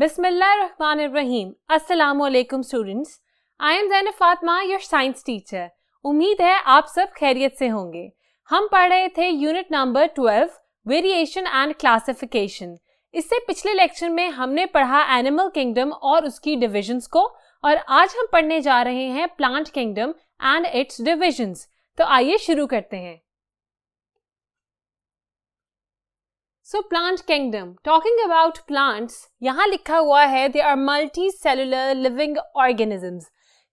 Bismillahirrahmanirrahim. Assalamu alaikum students. I am Zainab Fatma, your science उम्मीद है आप सब खैरियत से होंगे हम पढ़ रहे थे unit number twelve variation and classification इससे पिछले लेक्चर में हमने पढ़ा एनिमल किंगडम और उसकी डिविजन्स को और आज हम पढ़ने जा रहे हैं plant kingdom and its divisions तो आइए शुरू करते हैं so plant kingdom talking about plants यहाँ लिखा हुआ है they are multicellular living organisms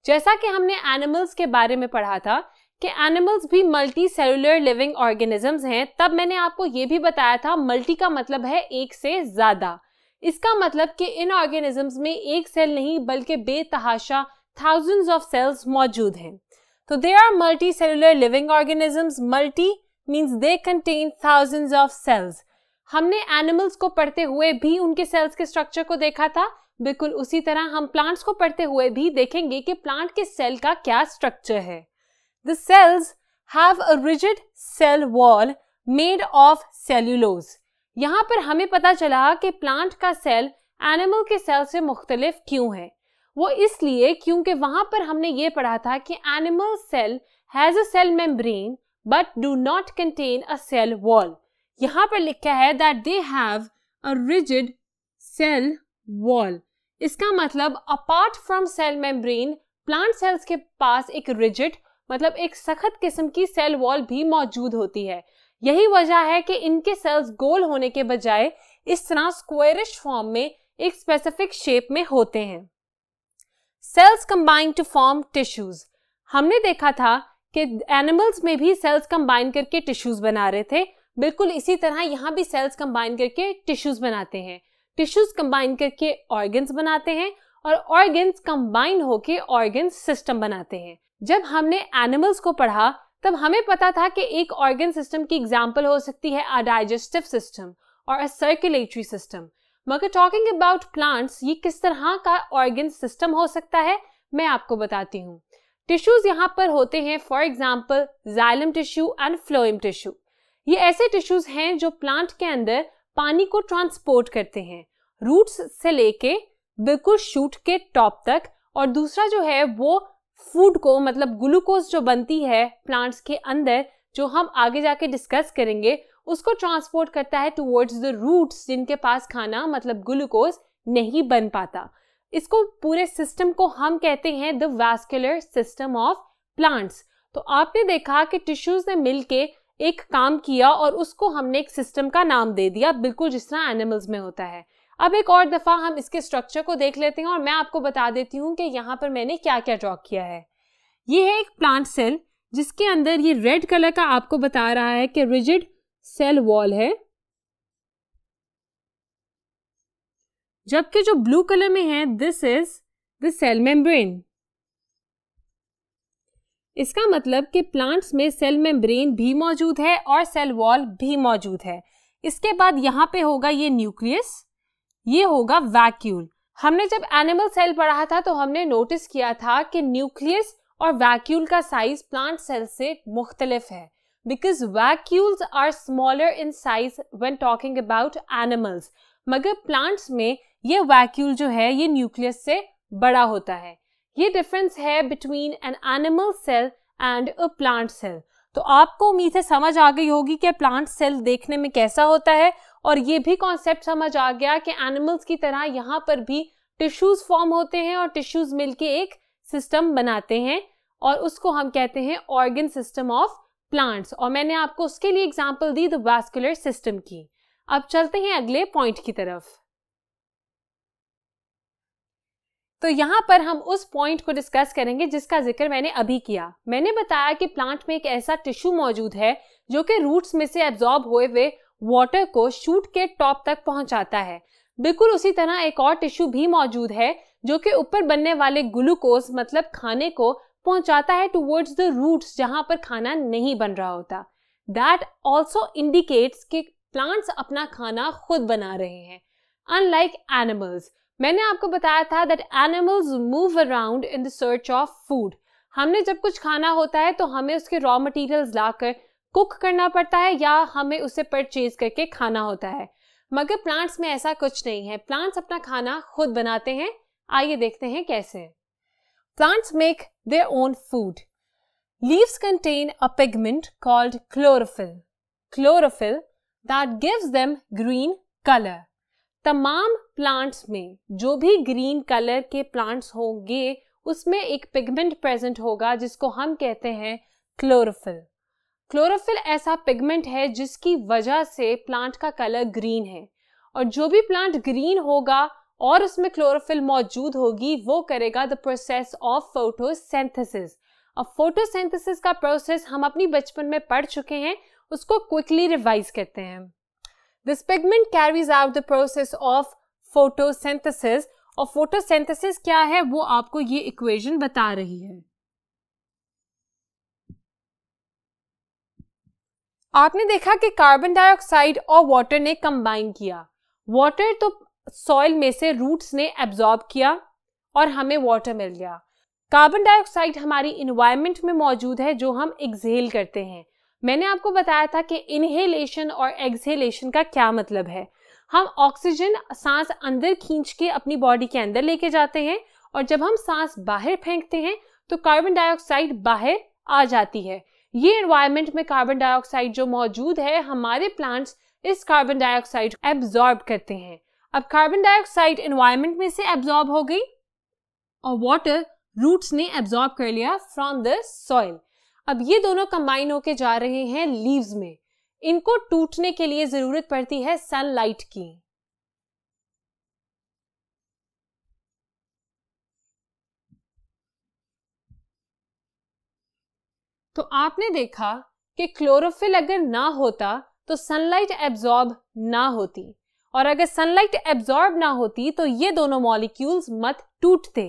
जैसा कि हमने एनिमल्स के बारे में पढ़ा था कि एनिमल्स भी मल्टी सेलुलर लिविंग ऑर्गेनिजम्स हैं तब मैंने आपको ये भी बताया था मल्टी का मतलब है एक से ज़्यादा इसका मतलब कि इन ऑर्गेनिजम्स में एक सेल नहीं बल्कि बेतहाशा थाउजेंड्स ऑफ सेल्स मौजूद हैं तो they are multicellular living organisms multi means they contain thousands of cells हमने एनिमल्स को पढ़ते हुए भी उनके सेल्स के स्ट्रक्चर को देखा था बिल्कुल उसी तरह हम प्लांट्स को पढ़ते हुए भी देखेंगे कि प्लांट के सेल का क्या स्ट्रक्चर है the cells have a rigid cell wall made of cellulose यहाँ पर हमें पता चला कि प्लांट का सेल एनिमल के सेल से मुख्तलिफ क्यों है वो इसलिए क्योंकि वहां पर हमने ये पढ़ा था कि animal cell has a cell membrane but do not contain a cell wall यहाँ पर लिखा है that they have a rigid cell wall इसका मतलब apart from cell membrane plant cells के पास एक रिजिड मतलब एक सख्त किस्म की सेल वॉल भी मौजूद होती है यही वजह है कि इनके सेल्स गोल होने के बजाय इस तरह स्क्वेरिश फॉर्म में एक स्पेसिफिक शेप में होते हैं cells combine to form tissues हमने देखा था कि एनिमल्स में भी सेल्स कंबाइन करके टिश्यूज बना रहे थे बिल्कुल इसी तरह यहाँ भी सेल्स कंबाइन करके टिश्यूज बनाते हैं टिश्यूज कंबाइन करके ऑर्गन्स बनाते हैं और ऑर्गन्स कंबाइन होके ऑर्गन सिस्टम बनाते हैं जब हमने एनिमल्स को पढ़ा तब हमें पता था कि एक ऑर्गन सिस्टम की एग्जाम्पल हो सकती है अ डाइजेस्टिव सिस्टम और अ सर्कुलेटरी सिस्टम मगर टॉकिंग अबाउट प्लांट्स ये किस तरह का ऑर्गन सिस्टम हो सकता है मैं आपको बताती हूँ टिश्यूज यहाँ पर होते हैं for example xylem tissue and phloem tissue ये ऐसे टिश्यूज हैं जो प्लांट के अंदर पानी को ट्रांसपोर्ट करते हैं रूट्स से लेके बिल्कुल शूट के टॉप तक और दूसरा जो है वो फूड को मतलब ग्लूकोज जो बनती है प्लांट्स के अंदर जो हम आगे जाके डिस्कस करेंगे उसको ट्रांसपोर्ट करता है टूवर्ड्स द रूट्स जिनके पास खाना मतलब ग्लूकोज नहीं बन पाता इसको पूरे सिस्टम को हम कहते हैं the vascular system of plants तो आपने देखा कि टिश्यूज ने मिलके एक काम किया और उसको हमने एक सिस्टम का नाम दे दिया बिल्कुल जिस तरह एनिमल्स में होता है अब एक और दफ़ा हम इसके स्ट्रक्चर को देख लेते हैं और मैं आपको बता देती हूँ कि यहाँ पर मैंने क्या क्या ड्रॉ किया है ये है एक प्लांट सेल जिसके अंदर ये रेड कलर का आपको बता रहा है कि रिजिड सेल वॉल है जबकि जो ब्लू कलर में है this is the cell membrane इसका मतलब कि प्लांट्स में सेल मेम्ब्रेन भी मौजूद है और सेल वॉल भी मौजूद है इसके बाद यहाँ पे होगा ये न्यूक्लियस ये होगा वैक्यूल हमने जब एनिमल सेल पढ़ा था तो हमने नोटिस किया था कि न्यूक्लियस और वैक्यूल का साइज प्लांट सेल से मुख्तलिफ है because vacuoles are smaller in size when talking about animals मगर प्लांट्स में ये वैक्यूल जो है ये न्यूक्लियस से बड़ा होता है ये डिफरेंस है between an animal cell and a plant cell तो आपको उम्मीद है समझ आ गई होगी कि प्लांट सेल देखने में कैसा होता है और ये भी कॉन्सेप्ट समझ आ गया कि एनिमल्स की तरह यहाँ पर भी टिश्यूज फॉर्म होते हैं और टिश्यूज मिलके एक सिस्टम बनाते हैं और उसको हम कहते हैं ऑर्गन सिस्टम ऑफ प्लांट्स और मैंने आपको उसके लिए एग्जाम्पल दी द वास्कुलर सिस्टम की अब चलते हैं अगले पॉइंट की तरफ तो यहाँ पर हम उस पॉइंट को डिस्कस करेंगे जिसका जिक्र मैंने अभी किया मैंने बताया कि प्लांट में एक ऐसा टिश्यू मौजूद है जो कि रूट्स में से एब्जॉर्ब हुए हुए वाटर को शूट के टॉप तक पहुंचाता है बिल्कुल उसी तरह एक और टिश्यू भी मौजूद है जो कि ऊपर बनने वाले ग्लूकोज मतलब खाने को पहुंचाता है टूवर्ड्स द रूट्स जहां पर खाना नहीं बन रहा होता दैट ऑल्सो इंडिकेट्स कि प्लांट्स अपना खाना खुद बना रहे हैं अनलाइक एनिमल्स मैंने आपको बताया था that animals move around in the search of food हमने जब कुछ खाना होता है तो हमें उसके रॉ मटेरियल्स लाकर कुक करना पड़ता है या हमें उसे परचेज करके खाना होता है मगर प्लांट्स में ऐसा कुछ नहीं है प्लांट्स अपना खाना खुद बनाते हैं आइए देखते हैं कैसे plants make their own food leaves contain a pigment called chlorophyll chlorophyll that gives them green colour तमाम प्लांट्स में जो भी ग्रीन कलर के प्लांट्स होंगे उसमें एक पिगमेंट प्रेजेंट होगा जिसको हम कहते हैं क्लोरोफिल क्लोरोफिल ऐसा पिगमेंट है जिसकी वजह से प्लांट का कलर ग्रीन है और जो भी प्लांट ग्रीन होगा और उसमें क्लोरोफिल मौजूद होगी वो करेगा द प्रोसेस ऑफ फोटोसेंथेसिस अब फोटोसेंथेसिस का प्रोसेस हम अपनी बचपन में पढ़ चुके हैं उसको क्विकली रिवाइज करते हैं This pigment carries out the process of photosynthesis और photosynthesis क्या है वो आपको ये equation बता रही है आपने देखा कि कार्बन डाइऑक्साइड और वाटर ने कंबाइन किया वाटर तो सॉइल में से रूट्स ने एब्जॉर्ब किया और हमें वाटर मिल गया कार्बन डाइऑक्साइड हमारी इन्वायरमेंट में मौजूद है जो हम एक्सेल करते हैं मैंने आपको बताया था कि इनहेलेशन और एक्सहेलेशन का क्या मतलब है हम ऑक्सीजन सांस अंदर खींच के अपनी बॉडी के अंदर लेके जाते हैं और जब हम सांस बाहर फेंकते हैं तो कार्बन डाइऑक्साइड बाहर आ जाती है ये एनवायरमेंट में कार्बन डाइऑक्साइड जो मौजूद है हमारे प्लांट्स इस कार्बन डाइऑक्साइड एब्जॉर्ब करते हैं अब कार्बन डाइऑक्साइड एनवायरमेंट में से एब्जॉर्ब हो गई और वाटर रूट्स ने एब्जॉर्ब कर लिया फ्रॉम द सॉइल अब ये दोनों कंबाइन होके जा रहे हैं लीव्स में इनको टूटने के लिए जरूरत पड़ती है सनलाइट की तो आपने देखा कि क्लोरोफिल अगर ना होता तो सनलाइट एब्जॉर्ब ना होती और अगर सनलाइट एब्जॉर्ब ना होती तो ये दोनों मॉलिक्यूल्स मत टूटते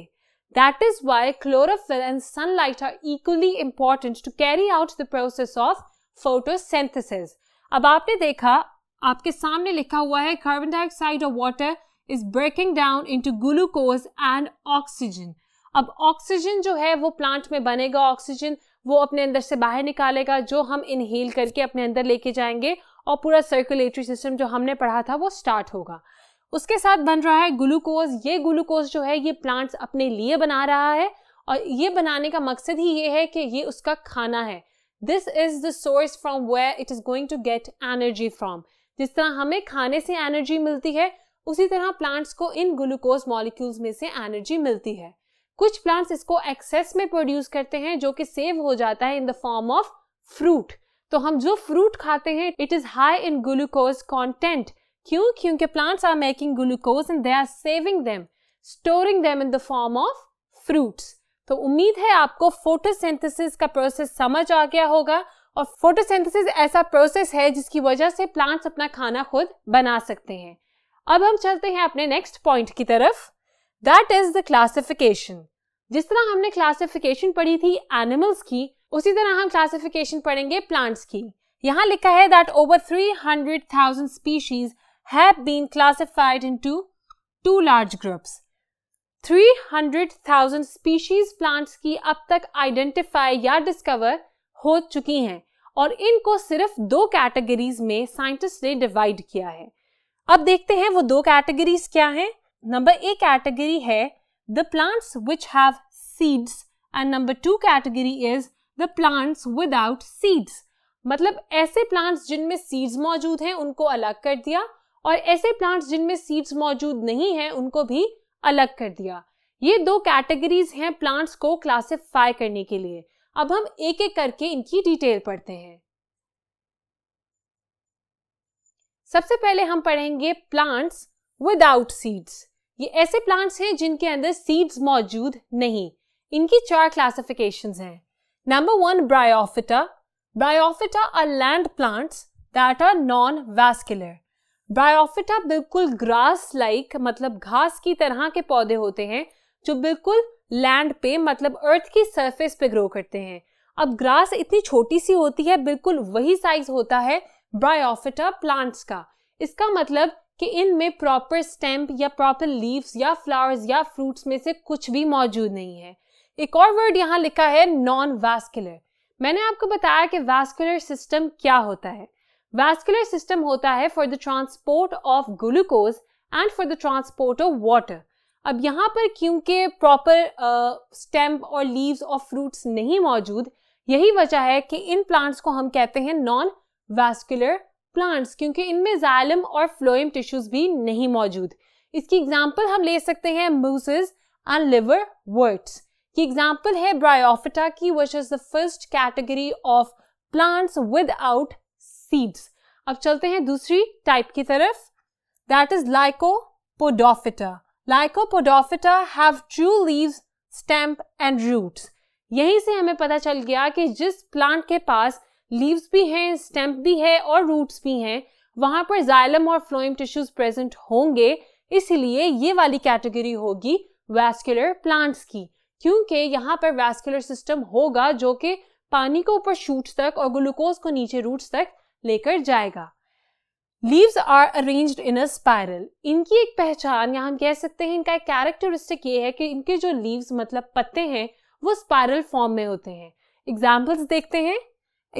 That is why chlorophyll and sunlight are equally important to carry out the process of photosynthesis. अब आपने देखा आपके सामने लिखा हुआ है कार्बन डाइऑक्साइड और water is breaking down into glucose and oxygen अब ऑक्सीजन जो है वो प्लांट में बनेगा ऑक्सीजन वो अपने अंदर से बाहर निकालेगा जो हम इनहेल करके अपने अंदर लेके जाएंगे और पूरा सर्कुलेटरी सिस्टम जो हमने पढ़ा था वो स्टार्ट होगा उसके साथ बन रहा है ग्लूकोज ये ग्लूकोज जो है ये प्लांट्स अपने लिए बना रहा है और ये बनाने का मकसद ही ये है कि ये उसका खाना है this is the source from where it is going to get energy from जिस तरह हमें खाने से एनर्जी मिलती है उसी तरह प्लांट्स को इन ग्लूकोज मॉलिक्यूल्स में से एनर्जी मिलती है कुछ प्लांट्स इसको एक्सेस में प्रोड्यूस करते हैं जो कि सेव हो जाता है in the form of fruit तो हम जो फ्रूट खाते हैं it is high in glucose content क्यों क्योंकि plants are making glucose and they are saving them storing them in the form of fruits तो उम्मीद है आपको फोटोसिंथेसिस का प्रोसेस समझ आ गया होगा और फोटोसिंथेसिस ऐसा प्रोसेस है जिसकी वजह से प्लांट्स अपना खाना खुद बना सकते हैं अब हम चलते हैं अपने नेक्स्ट पॉइंट की तरफ दैट इज द क्लासिफिकेशन जिस तरह हमने क्लासिफिकेशन पढ़ी थी एनिमल्स की उसी तरह हम क्लासिफिकेशन पढ़ेंगे प्लांट्स की यहाँ लिखा है that over three hundred thousand species have been classified into two large groups. 300,000 species plants की अब तक आइडेंटिफाई या डिस्कवर हो चुकी हैं और इनको सिर्फ दो कैटेगरीज में साइंटिस्ट ने डिवाइड किया है अब देखते हैं वो दो कैटेगरीज क्या हैं नंबर एक कैटेगरी है the plants which have seeds and number two category is the plants without seeds मतलब ऐसे प्लांट्स जिनमें सीड्स मौजूद हैं उनको अलग कर दिया और ऐसे प्लांट्स जिनमें सीड्स मौजूद नहीं है उनको भी अलग कर दिया ये दो कैटेगरीज हैं प्लांट्स को क्लासिफाई करने के लिए अब हम एक एक करके इनकी डिटेल पढ़ते हैं सबसे पहले हम पढ़ेंगे प्लांट्स विदाउट सीड्स ये ऐसे प्लांट्स हैं जिनके अंदर सीड्स मौजूद नहीं इनकी चार क्लासिफिकेशन हैं number one bryophyta bryophyta are land plants that are non vascular bryophyta बिल्कुल ग्रास लाइक मतलब घास की तरह के पौधे होते हैं जो बिल्कुल लैंड पे मतलब अर्थ की सरफेस पे ग्रो करते हैं अब ग्रास इतनी छोटी सी होती है बिल्कुल वही साइज होता है ब्रायोफिटा प्लांट्स का इसका मतलब कि इनमें प्रॉपर स्टेम्प या प्रॉपर लीव्स या फ्लावर्स या फ्रूट्स में से कुछ भी मौजूद नहीं है एक और वर्ड यहाँ लिखा है नॉन वैस्कुलर मैंने आपको बताया कि वैस्कुलर सिस्टम क्या होता है वैस्कुलर सिस्टम होता है for the transport of glucose and for the transport of water अब यहाँ पर क्योंकि प्रॉपर स्टेम और लीव्स और फ्रूट्स नहीं मौजूद यही वजह है कि इन प्लांट्स को हम कहते हैं नॉन वैस्कुलर प्लांट्स क्योंकि इनमें जालम और फ्लोइम टिश्यूज भी नहीं मौजूद इसकी एग्जाम्पल हम ले सकते हैं मूसेज एंड लिवर वर्ट्स की एग्जाम्पल है ब्रायोफिटा की which is the first category of plants out seeds अब चलते हैं दूसरी टाइप की तरफ that is lycopodophyta lycopodophyta have true leaves stem and roots यहीं से हमें पता चल गया कि जिस प्लांट के पास लीव्स भी हैं स्टैम्प भी है और रूट्स भी हैं वहां पर जाइलम और फ्लोइम टिश्यूज प्रेजेंट होंगे इसलिए ये वाली कैटेगरी होगी वैस्कुलर प्लांट्स की क्योंकि यहाँ पर वैस्कुलर सिस्टम होगा जो कि पानी को ऊपर शूट्स तक और ग्लूकोज को नीचे रूट्स तक लेकर जाएगा leaves are arranged in a spiral इनकी एक पहचान या हम कह सकते हैं इनका एक कैरेक्टरिस्टिक ये है कि इनके जो लीव्स मतलब पत्ते हैं वो स्पायरल फॉर्म में होते हैं एग्जाम्पल्स देखते हैं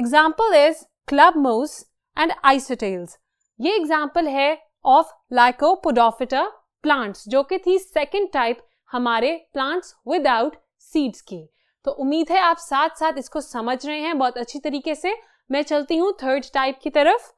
example is club moss and isoetales ये एग्जाम्पल है ऑफ लाइकोपोडोफिटा प्लांट्स जो कि थी सेकेंड टाइप हमारे प्लांट्स विदाउट सीड्स की तो उम्मीद है आप साथ साथ इसको समझ रहे हैं बहुत अच्छी तरीके से मैं चलती हूँ थर्ड टाइप की तरफ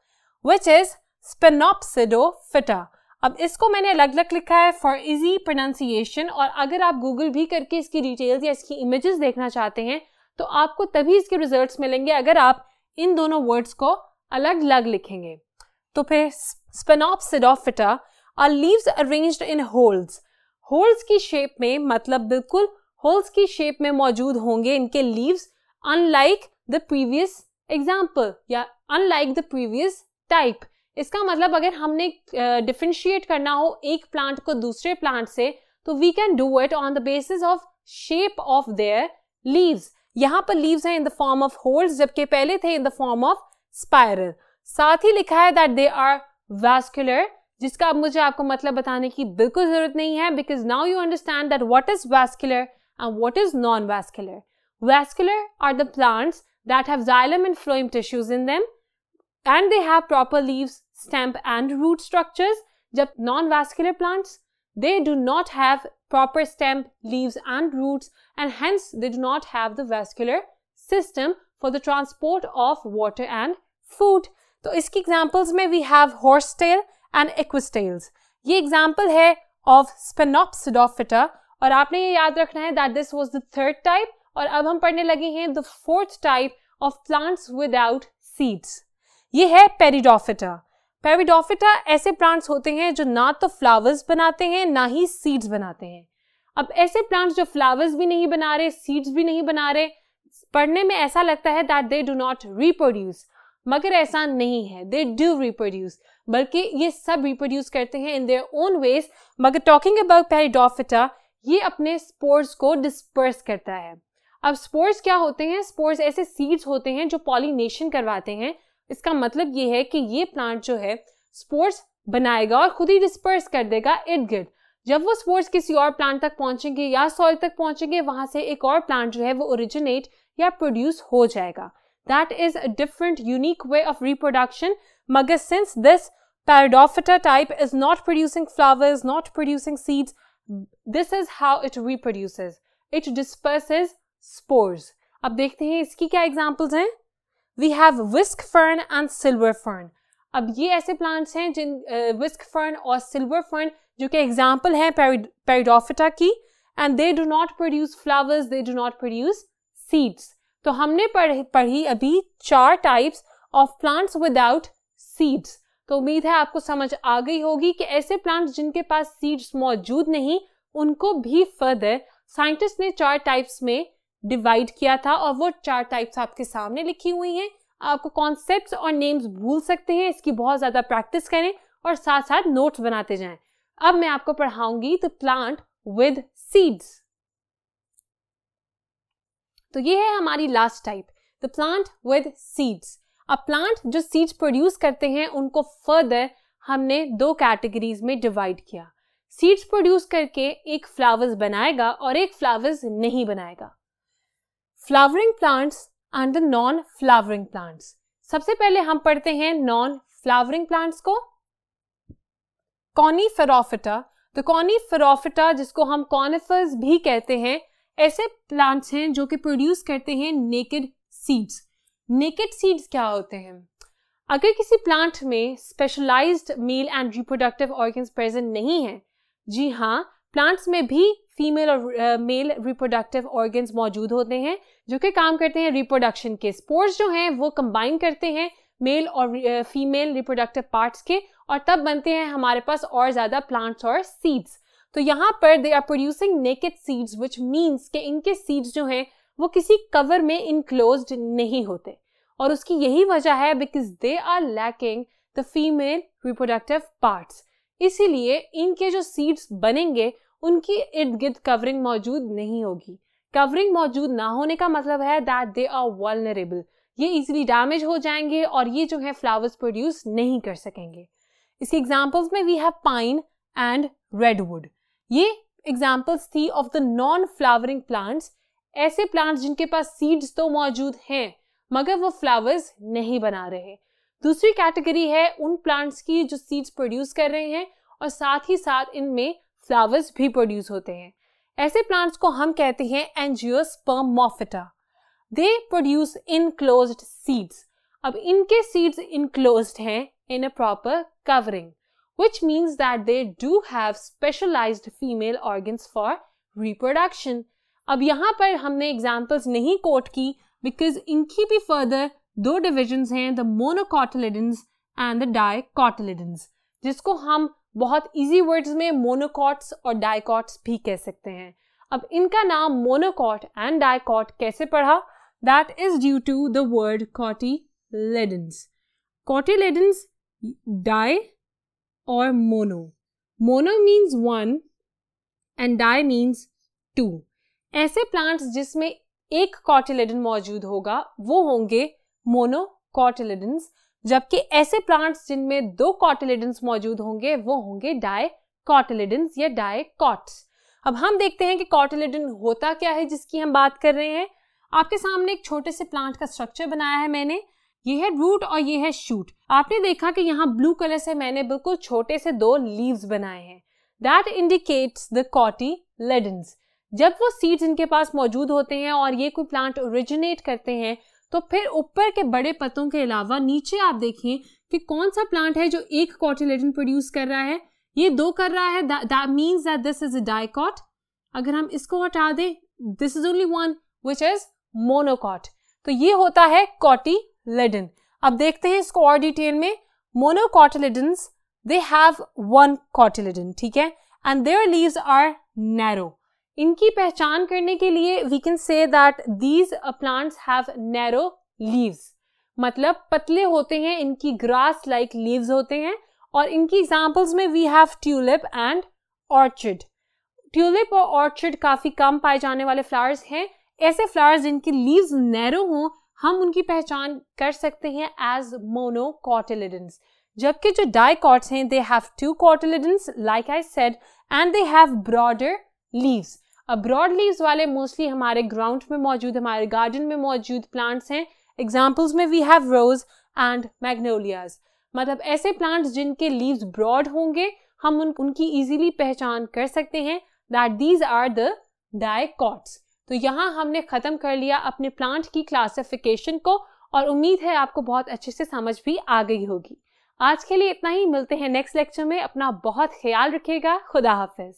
विच इज स्पेनोपसिडोफिटा अब इसको मैंने अलग अलग लिखा है फॉर इजी प्रोनाउंसिएशन और अगर आप गूगल भी करके इसकी डिटेल्स या इसकी इमेजेस देखना चाहते हैं तो आपको तभी इसके रिजल्ट्स मिलेंगे अगर आप इन दोनों वर्ड्स को अलग अलग लिखेंगे तो फिर sphenopsidophyta are leaves arranged in whorls whorls की शेप में मतलब बिल्कुल होल्स की शेप में मौजूद होंगे इनके leaves unlike the previous example या अनलाइक द प्रीवियस टाइप इसका मतलब अगर हमने डिफ्रेंशिएट uh, करना हो एक प्लांट को दूसरे प्लांट से तो we can do it on the basis of shape of their leaves यहाँ पर लीव्स हैं in the form of whorls जबकि पहले थे in the form of spiral साथ ही लिखा है दैट दे आर वैस्कुलर जिसका अब मुझे आपको मतलब बताने की बिल्कुल जरूरत नहीं है because now you understand that what is vascular and what is non vascular vascular are the plants that have xylem and phloem tissues in them and they have proper leaves, stem and root structures. Jab non-vascular plants, they do not have proper stem, leaves and roots and hence they do not have the vascular system for the transport of water and food. तो इसकी examples में we have horsetail and equus This example is of Spinopsidophyta and you have to remember that this was the third type और अब हम पढ़ने लगे हैं the fourth type of plants without seeds ये है पेरिडोफिटा पेरिडोफिटा ऐसे प्लांट्स होते हैं जो ना तो फ्लावर्स बनाते हैं ना ही सीड्स बनाते हैं अब ऐसे प्लांट्स जो फ्लावर्स भी नहीं बना रहे सीड्स भी नहीं बना रहे पढ़ने में ऐसा लगता है that they do not reproduce मगर ऐसा नहीं है दे डू रिप्रोड्यूस बल्कि ये सब रिप्रोड्यूस करते हैं इन देयर ओन वेज मगर टॉकिंग अबाउट पेरिडोफिटा ये अपने स्पोर्ट्स को डिस्पर्स करता है अब स्पोर्स क्या होते हैं स्पोर्स ऐसे सीड्स होते हैं जो पॉलिनेशन करवाते हैं इसका मतलब ये है कि ये प्लांट जो है स्पोर्स बनाएगा और खुद ही डिस्पर्स कर देगा इर्द गिर्द जब वो स्पोर्ट्स किसी और प्लांट तक पहुंचेंगे या सॉइल तक पहुंचेंगे वहां से एक और प्लांट जो है वो ओरिजिनेट या प्रोड्यूस हो जाएगा that is a different unique way of reproduction मगर since this pteridophyta type is not producing flowers not producing seeds this is how it reproduces it disperses spores अब देखते हैं इसकी क्या एग्जाम्पल्स हैं we have whisk fern and silver fern अब ये ऐसे प्लांट्स हैं जिन विस्क uh, फर्न और सिल्वर फर्न जो कि एग्जाम्पल हैं पेरिडोफिटा की and they do not produce flowers they do not produce seeds तो हमने पढ़ पढ़ी अभी चार types of plants without seeds तो उम्मीद है आपको समझ आ गई होगी कि ऐसे प्लांट्स जिनके पास सीड्स मौजूद नहीं उनको भी फर्दर साइंटिस्ट ने चार टाइप्स में डिवाइड किया था और वो चार टाइप्स आपके सामने लिखी हुई हैं आपको कॉन्सेप्ट और नेम्स भूल सकते हैं इसकी बहुत ज़्यादा प्रैक्टिस करें और साथ साथ नोट्स बनाते जाएं अब मैं आपको पढ़ाऊंगी द प्लांट विद सीड्स तो ये है हमारी last type the plant with seeds अब प्लांट जो सीड्स प्रोड्यूस करते हैं उनको फर्दर हमने दो कैटेगरीज में डिवाइड किया सीड्स प्रोड्यूस करके एक फ्लावर्स बनाएगा और एक फ्लावर्स नहीं बनाएगा flowering plants and the non flowering plants सबसे पहले हम पढ़ते हैं नॉन फ्लावरिंग प्लांट्स को कॉनीफेरोफिटा तो फेरोफिटा जिसको हम कॉनिफर्स भी कहते हैं ऐसे प्लांट्स हैं जो कि प्रोड्यूस करते हैं नेकेड सीड्स नेकेड सीड्स क्या होते हैं अगर किसी प्लांट में specialized male and reproductive organs present नहीं है जी हाँ प्लांट्स में भी फीमेल और मेल रिप्रोडक्टिव ऑर्गन्स मौजूद होते हैं जो कि काम करते हैं रिप्रोडक्शन के स्पोर्ट्स जो हैं वो कंबाइन करते हैं मेल और फीमेल रिप्रोडक्टिव पार्ट्स के और तब बनते हैं हमारे पास और ज़्यादा प्लांट्स और सीड्स तो यहाँ पर they are producing naked seeds which means के इनके सीड्स जो हैं वो किसी कवर में इनक्लोज नहीं होते और उसकी यही वजह है because they are lacking the female reproductive parts इसीलिए इनके जो सीड्स बनेंगे उनकी इर्द गिर्द कवरिंग मौजूद नहीं होगी कवरिंग मौजूद ना होने का मतलब है दैट दे आर वॉलनरेबल ये इजीली डैमेज हो जाएंगे और ये जो है फ्लावर्स प्रोड्यूस नहीं कर सकेंगे इसके एग्जाम्पल्स में we have pine and redwood ये एग्जाम्पल्स थी of the non flowering plants ऐसे प्लांट्स जिनके पास सीड्स तो मौजूद हैं मगर वो फ्लावर्स नहीं बना रहे दूसरी कैटेगरी है उन प्लांट्स की जो सीड्स प्रोड्यूस कर रहे हैं और साथ ही साथ इनमें फ्लावर्स भी प्रोड्यूस होते हैं ऐसे प्लांट्स को हम कहते हैं angiospermophyta they produce enclosed seeds अब इनके सीड्स इनक्लोज हैं in a proper covering which means that they do have specialized female organs for reproduction अब यहाँ पर हमने एग्जाम्पल्स नहीं कोट की बिकॉज इनकी भी फर्दर दो डिविजन्स हैं the monocotyledons and the di जिसको हम बहुत इजी वर्ड्स में मोनोकॉट्स और डायकॉट्स भी कह सकते हैं अब इनका नाम मोनोकॉट एंड डायकॉट कैसे पढ़ा that is due to the word cotyledons cotyledons di और mono mono means one and di means two ऐसे प्लांट्स जिसमें एक कॉटिलेडन मौजूद होगा वो होंगे मोनोकॉटिलेडन्स जबकि ऐसे प्लांट्स जिनमें दो कॉटिलिडन्स मौजूद होंगे वो होंगे डाय कॉटिलिडन्स या डाय कॉट्स अब हम देखते हैं कि कॉटिलेडन होता क्या है जिसकी हम बात कर रहे हैं आपके सामने एक छोटे से प्लांट का स्ट्रक्चर बनाया है मैंने ये है रूट और ये है शूट आपने देखा कि यहाँ ब्लू कलर से मैंने बिल्कुल छोटे से दो लीव्स बनाए हैं that indicates the cotyledons जब वो सीड्स इनके पास मौजूद होते हैं और ये कोई प्लांट ओरिजिनेट करते हैं तो फिर ऊपर के बड़े पत्तों के अलावा नीचे आप देखिए कि कौन सा प्लांट है जो एक कॉटिलेडन प्रोड्यूस कर रहा है ये दो कर रहा है that means that this is a अगर हम इसको हटा दें this is only one which is monocot तो ये होता है कॉटिलेडन अब देखते हैं इसको और डिटेल में monocotyledons they have one cotyledon ठीक है and their leaves are narrow इनकी पहचान करने के लिए we can say that these plants have narrow leaves मतलब पतले होते हैं इनकी ग्रास लाइक लीव्स होते हैं और इनकी एग्जाम्पल्स में we have tulip and orchid tulip और ऑर्चिड काफ़ी कम पाए जाने वाले फ्लावर्स हैं ऐसे फ्लावर्स जिनकी लीव्स नैरो हों हम उनकी पहचान कर सकते हैं एज मोनोकॉटिलिडन्स जबकि जो डाइकॉट्स हैं they have two cotyledons like I said and they have broader leaves broad leaves वाले मोस्टली हमारे ग्राउंड में मौजूद हमारे गार्डन में मौजूद प्लांट्स हैं एग्जाम्पल्स में we have rose and magnolias मतलब ऐसे प्लांट्स जिनके लीव्स ब्रॉड होंगे हम उन, उनकी इजीली पहचान कर सकते हैं that these are the dicots तो यहाँ हमने ख़त्म कर लिया अपने प्लांट की क्लासिफिकेशन को और उम्मीद है आपको बहुत अच्छे से समझ भी आ गई होगी आज के लिए इतना ही मिलते हैं नेक्स्ट लेक्चर में अपना बहुत ख्याल रखिएगा खुदा हाफिज़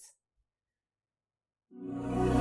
Thank you.